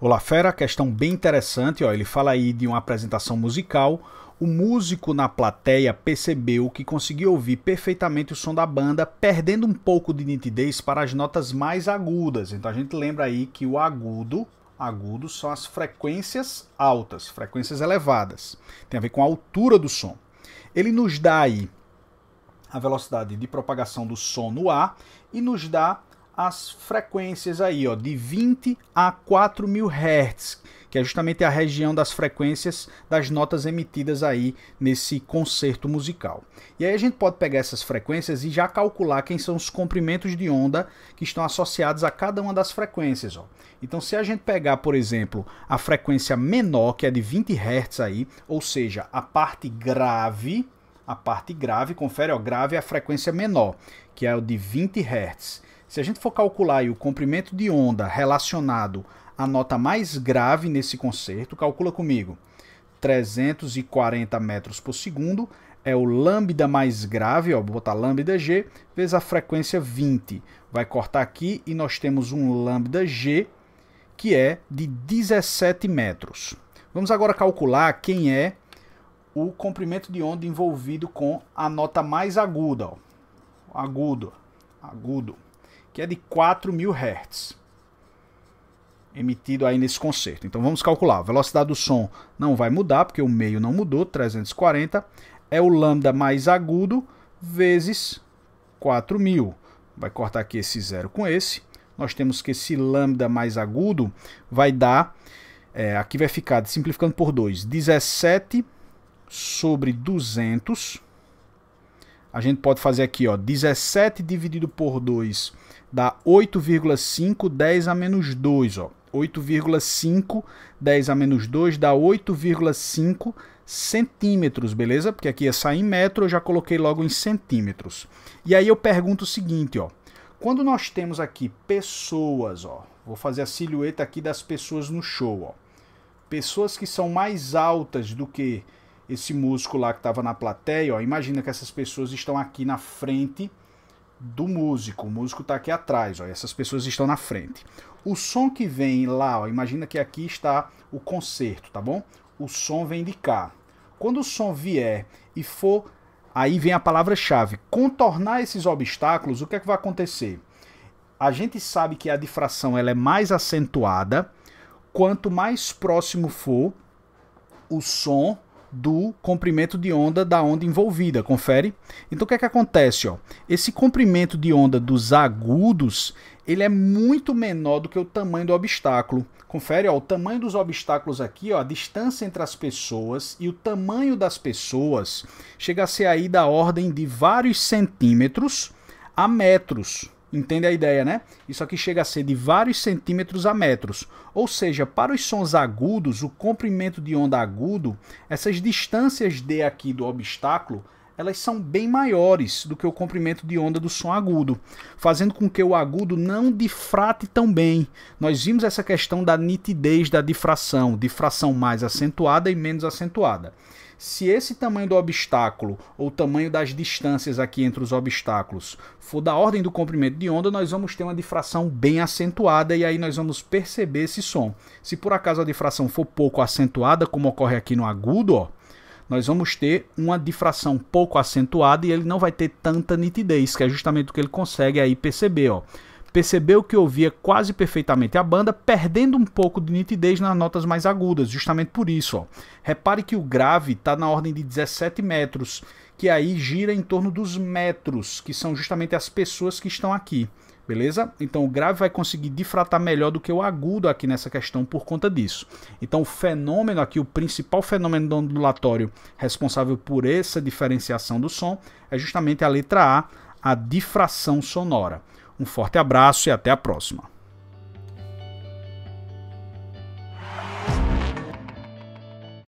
Olá Fera, questão bem interessante, ó, ele fala aí de uma apresentação musical, o músico na plateia percebeu que conseguiu ouvir perfeitamente o som da banda, perdendo um pouco de nitidez para as notas mais agudas. Então a gente lembra aí que o agudo, agudo são as frequências altas, frequências elevadas. Tem a ver com a altura do som. Ele nos dá aí a velocidade de propagação do som no ar e nos dá as frequências aí, ó, de 20 a 4000 mil hertz, que é justamente a região das frequências das notas emitidas aí nesse concerto musical. E aí a gente pode pegar essas frequências e já calcular quem são os comprimentos de onda que estão associados a cada uma das frequências. Ó. Então, se a gente pegar, por exemplo, a frequência menor, que é de 20 Hz aí, ou seja, a parte grave, a parte grave, confere, ó, grave é a frequência menor, que é o de 20 Hz. Se a gente for calcular o comprimento de onda relacionado à nota mais grave nesse concerto, calcula comigo. 340 metros por segundo é o lambda mais grave, ó, vou botar lambda g, vezes a frequência 20. Vai cortar aqui e nós temos um lambda g que é de 17 metros. Vamos agora calcular quem é o comprimento de onda envolvido com a nota mais aguda. Ó. Agudo, agudo que é de 4.000 Hz emitido aí nesse concerto. Então vamos calcular. A velocidade do som não vai mudar, porque o meio não mudou, 340. É o lambda mais agudo vezes 4.000. Vai cortar aqui esse zero com esse. Nós temos que esse lambda mais agudo vai dar... É, aqui vai ficar, simplificando por 2, 17 sobre 200 a gente pode fazer aqui, ó, 17 dividido por 2 dá 8,5, 10 a menos 2, ó. 8,5, 10 a menos 2 dá 8,5 centímetros, beleza? Porque aqui ia sair em metro, eu já coloquei logo em centímetros. E aí eu pergunto o seguinte, ó. Quando nós temos aqui pessoas, ó, vou fazer a silhueta aqui das pessoas no show, ó. Pessoas que são mais altas do que esse músico lá que estava na plateia, ó, imagina que essas pessoas estão aqui na frente do músico, o músico está aqui atrás, ó, essas pessoas estão na frente. O som que vem lá, ó, imagina que aqui está o concerto, tá bom? O som vem de cá. Quando o som vier e for, aí vem a palavra-chave, contornar esses obstáculos, o que é que vai acontecer? A gente sabe que a difração ela é mais acentuada quanto mais próximo for o som do comprimento de onda da onda envolvida, confere? Então o que é que acontece, ó? Esse comprimento de onda dos agudos, ele é muito menor do que o tamanho do obstáculo. Confere, ó, o tamanho dos obstáculos aqui, ó, a distância entre as pessoas e o tamanho das pessoas chega a ser aí da ordem de vários centímetros a metros. Entende a ideia, né? Isso aqui chega a ser de vários centímetros a metros. Ou seja, para os sons agudos, o comprimento de onda agudo, essas distâncias D aqui do obstáculo elas são bem maiores do que o comprimento de onda do som agudo, fazendo com que o agudo não difrate tão bem. Nós vimos essa questão da nitidez da difração, difração mais acentuada e menos acentuada. Se esse tamanho do obstáculo ou tamanho das distâncias aqui entre os obstáculos for da ordem do comprimento de onda, nós vamos ter uma difração bem acentuada e aí nós vamos perceber esse som. Se por acaso a difração for pouco acentuada, como ocorre aqui no agudo, ó, nós vamos ter uma difração pouco acentuada e ele não vai ter tanta nitidez, que é justamente o que ele consegue aí perceber, ó. Percebeu que ouvia quase perfeitamente a banda, perdendo um pouco de nitidez nas notas mais agudas, justamente por isso. Ó. Repare que o grave está na ordem de 17 metros, que aí gira em torno dos metros, que são justamente as pessoas que estão aqui beleza? Então o grave vai conseguir difratar melhor do que o agudo aqui nessa questão por conta disso. Então o fenômeno aqui, o principal fenômeno ondulatório responsável por essa diferenciação do som é justamente a letra A, a difração sonora. Um forte abraço e até a próxima.